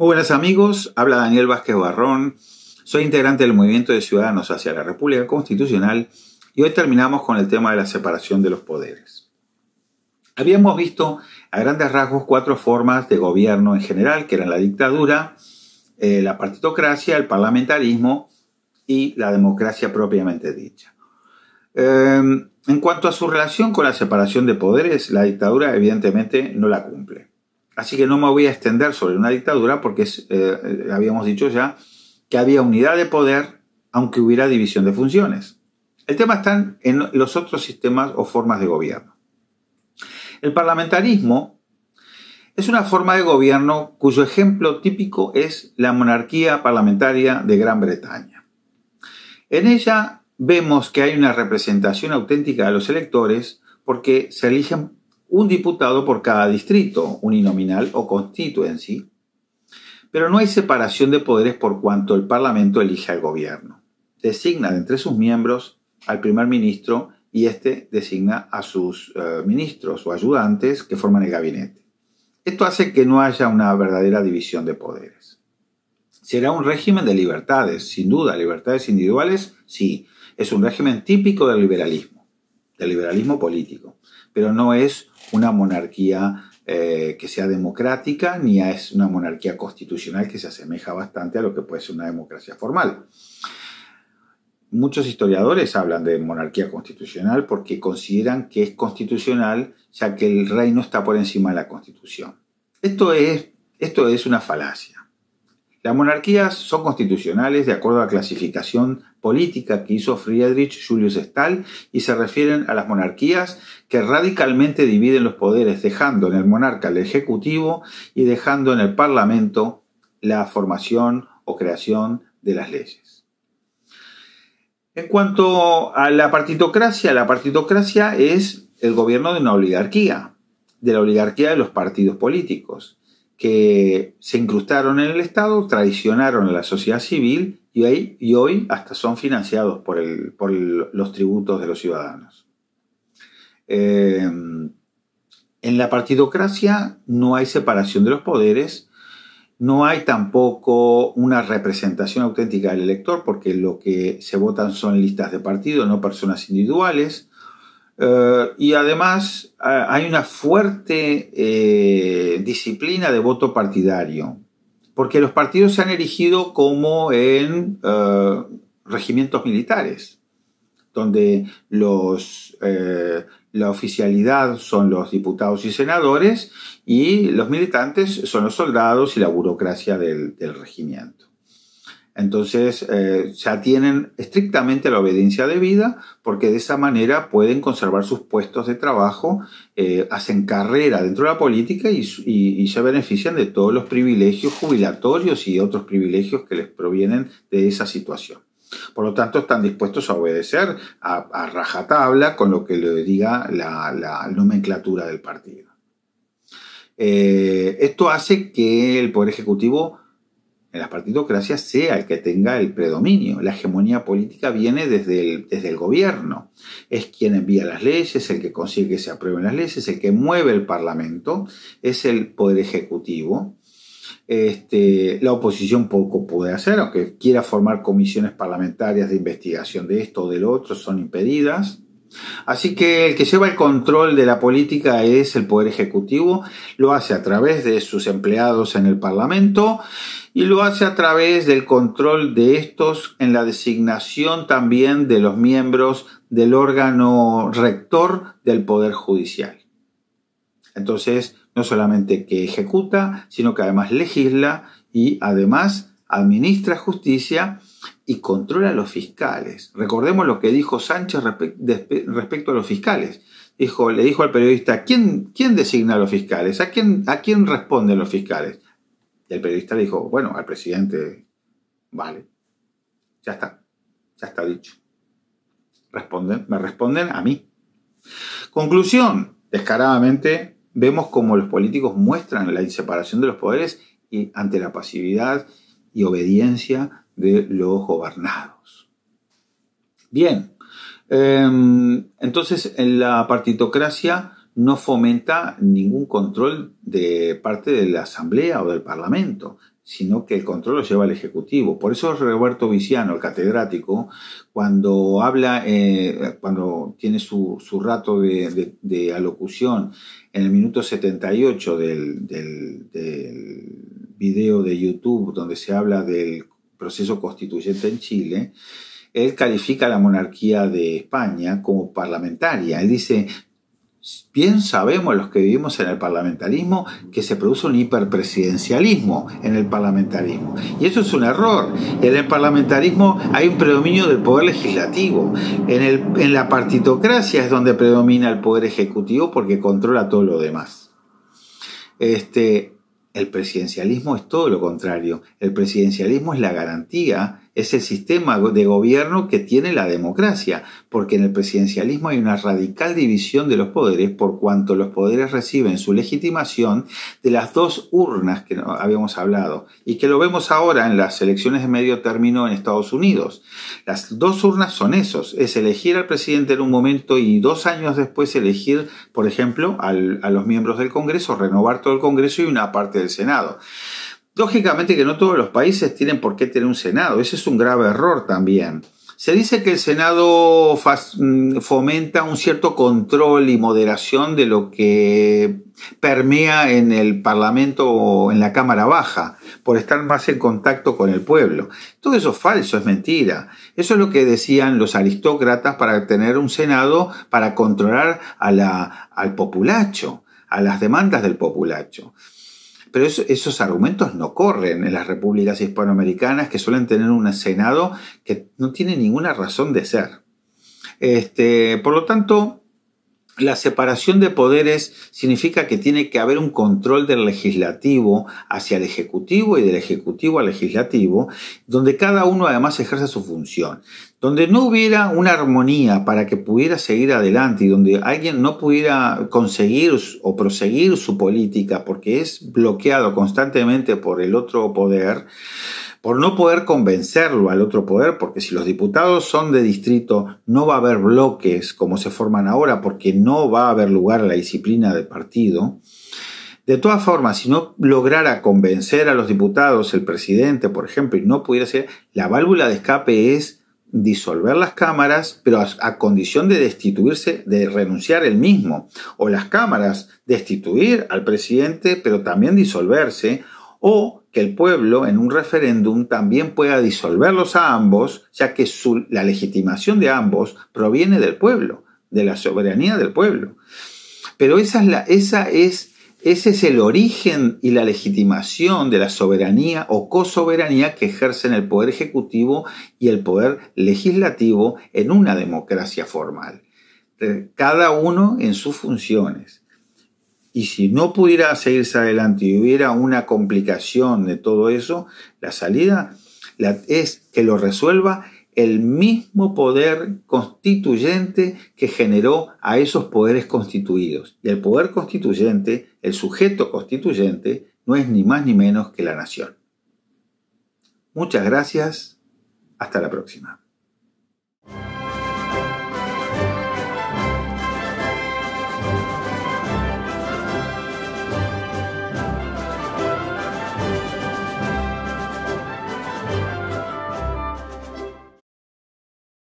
Muy buenas amigos, habla Daniel Vázquez Barrón, soy integrante del Movimiento de Ciudadanos hacia la República Constitucional y hoy terminamos con el tema de la separación de los poderes. Habíamos visto a grandes rasgos cuatro formas de gobierno en general, que eran la dictadura, eh, la partitocracia, el parlamentarismo y la democracia propiamente dicha. Em, en cuanto a su relación con la separación de poderes, la dictadura evidentemente no la cumple Así que no me voy a extender sobre una dictadura porque eh, eh, habíamos dicho ya que había unidad de poder aunque hubiera división de funciones. El tema está en los otros sistemas o formas de gobierno. El parlamentarismo es una forma de gobierno cuyo ejemplo típico es la monarquía parlamentaria de Gran Bretaña. En ella vemos que hay una representación auténtica de los electores porque se eligen un diputado por cada distrito, uninominal o constituency, pero no hay separación de poderes por cuanto el Parlamento elige al gobierno. Designa entre sus miembros al primer ministro y este designa a sus eh, ministros o ayudantes que forman el gabinete. Esto hace que no haya una verdadera división de poderes. Será un régimen de libertades, sin duda, libertades individuales, sí, es un régimen típico del liberalismo del liberalismo político, pero no es una monarquía eh, que sea democrática ni es una monarquía constitucional que se asemeja bastante a lo que puede ser una democracia formal. Muchos historiadores hablan de monarquía constitucional porque consideran que es constitucional ya que el reino está por encima de la constitución. Esto es, esto es una falacia. Las monarquías son constitucionales de acuerdo a la clasificación política que hizo Friedrich Julius Stahl y se refieren a las monarquías que radicalmente dividen los poderes, dejando en el monarca el ejecutivo y dejando en el parlamento la formación o creación de las leyes. En cuanto a la partitocracia, la partitocracia es el gobierno de una oligarquía, de la oligarquía de los partidos políticos que se incrustaron en el Estado, traicionaron a la sociedad civil y, hoy hasta son financiados por, los tributos de los ciudadanos. Eh, en la partidocracia no hay separación de los poderes, no hay tampoco una representación auténtica del elector, porque lo que se votan son listas de partido, no personas individuales. Eh, y además hay una fuerte eh, disciplina de voto partidario, porque los partidos se han erigido como en eh, regimientos militares, donde los, la oficialidad son los diputados y senadores y los militantes son los soldados y la burocracia del regimiento. Entonces ya eh, se atienen estrictamente a la obediencia debida porque de esa manera pueden conservar sus puestos de trabajo, eh, hacen carrera dentro de la política y, se benefician de todos los privilegios jubilatorios y otros privilegios que les provienen de esa situación. Por lo tanto, están dispuestos a obedecer a, rajatabla con lo que le diga la, nomenclatura del partido. Eh, esto hace que el Poder Ejecutivo en las partidocracias sea el que tenga el predominio. La hegemonía política viene desde el, desde el gobierno. Es quien envía las leyes, el que consigue que se aprueben las leyes, el que mueve el parlamento, es el poder ejecutivo. Este, la oposición poco puede hacer, aunque quiera formar comisiones parlamentarias de investigación de esto o del otro, son impedidas. Así que el que lleva el control de la política es el Poder Ejecutivo, lo hace a través de sus empleados en el Parlamento y lo hace a través del control de estos en la designación también de los miembros del órgano rector del Poder Judicial. Entonces, no solamente que ejecuta, sino que además legisla y además administra justicia y controla a los fiscales. Recordemos lo que dijo Sánchez respecto a los fiscales. Dijo, le dijo al periodista, ¿quién, quién designa a los fiscales? ¿A quién, ¿A quién responden los fiscales? Y el periodista le dijo, bueno, al presidente, vale, ya está, ya está dicho. Responden, me responden a mí. Conclusión, descaradamente vemos cómo los políticos muestran la inseparación de los poderes y ante la pasividad y obediencia de los gobernados. Bien, em, entonces en la partitocracia no fomenta ningún control de parte de la Asamblea o del Parlamento, sino que el control lo lleva el Ejecutivo. Por eso Roberto Viciano, el catedrático, cuando habla, eh, cuando tiene su, rato de, alocución en el minuto 78 del, del video de YouTube, donde se habla del proceso constituyente en Chile, él califica la monarquía de España como parlamentaria. Él dice, bien sabemos los que vivimos en el parlamentarismo que se produce un hiperpresidencialismo en el parlamentarismo. Y eso es un error. En el parlamentarismo hay un predominio del poder legislativo. En, el, en la partitocracia es donde predomina el poder ejecutivo porque controla todo lo demás. Este, el presidencialismo es todo lo contrario. El presidencialismo es la garantía es el sistema de gobierno que tiene la democracia, porque en el presidencialismo hay una radical división de los poderes por cuanto los poderes reciben su legitimación de las dos urnas que habíamos hablado y que lo vemos ahora en las elecciones de medio término en Estados Unidos. Las dos urnas son esos, es elegir al presidente en un momento y dos años después elegir, por ejemplo, a los miembros del Congreso, renovar todo el Congreso y una parte del Senado. Lógicamente que no todos los países tienen por qué tener un Senado, ese es un grave error también. Se dice que el Senado mm, fomenta un cierto control y moderación de lo que permea en el Parlamento o en la Cámara Baja, por estar más en contacto con el pueblo. Todo eso es falso, es mentira. Eso es lo que decían los aristócratas para tener un Senado para controlar al populacho, a las demandas del populacho. Pero esos argumentos no corren en las repúblicas hispanoamericanas que suelen tener un Senado que no tiene ninguna razón de ser. Este, por lo tanto, la separación de poderes significa que tiene que haber un control del legislativo hacia el ejecutivo y del ejecutivo al legislativo, donde cada uno además ejerce su función. Donde no hubiera una armonía para que pudiera seguir adelante y donde alguien no pudiera conseguir o proseguir su política porque es bloqueado constantemente por el otro poder, por no poder convencerlo al otro poder, porque si los diputados son de distrito, no va a haber bloques como se forman ahora, porque no va a haber lugar a la disciplina de partido. De todas formas, si no lograra convencer a los diputados, el presidente, por ejemplo, y no pudiera ser, la válvula de escape es disolver las cámaras, pero a, condición de destituirse, de renunciar él mismo, o las cámaras destituir al presidente, pero también disolverse, o que el pueblo en un referéndum también pueda disolverlos a ambos, ya que la legitimación de ambos proviene del pueblo, de la soberanía del pueblo. Pero esa es, la, esa es ese es el origen y la legitimación de la soberanía o cosoberanía que ejercen el poder ejecutivo y el poder legislativo en una democracia formal. Cada uno en sus funciones. Y si no pudiera seguirse adelante y hubiera una complicación de todo eso, la salida es que lo resuelva el mismo poder constituyente que generó a esos poderes constituidos. Y el poder constituyente, el sujeto constituyente, no es ni más ni menos que la nación. Muchas gracias. Hasta la próxima.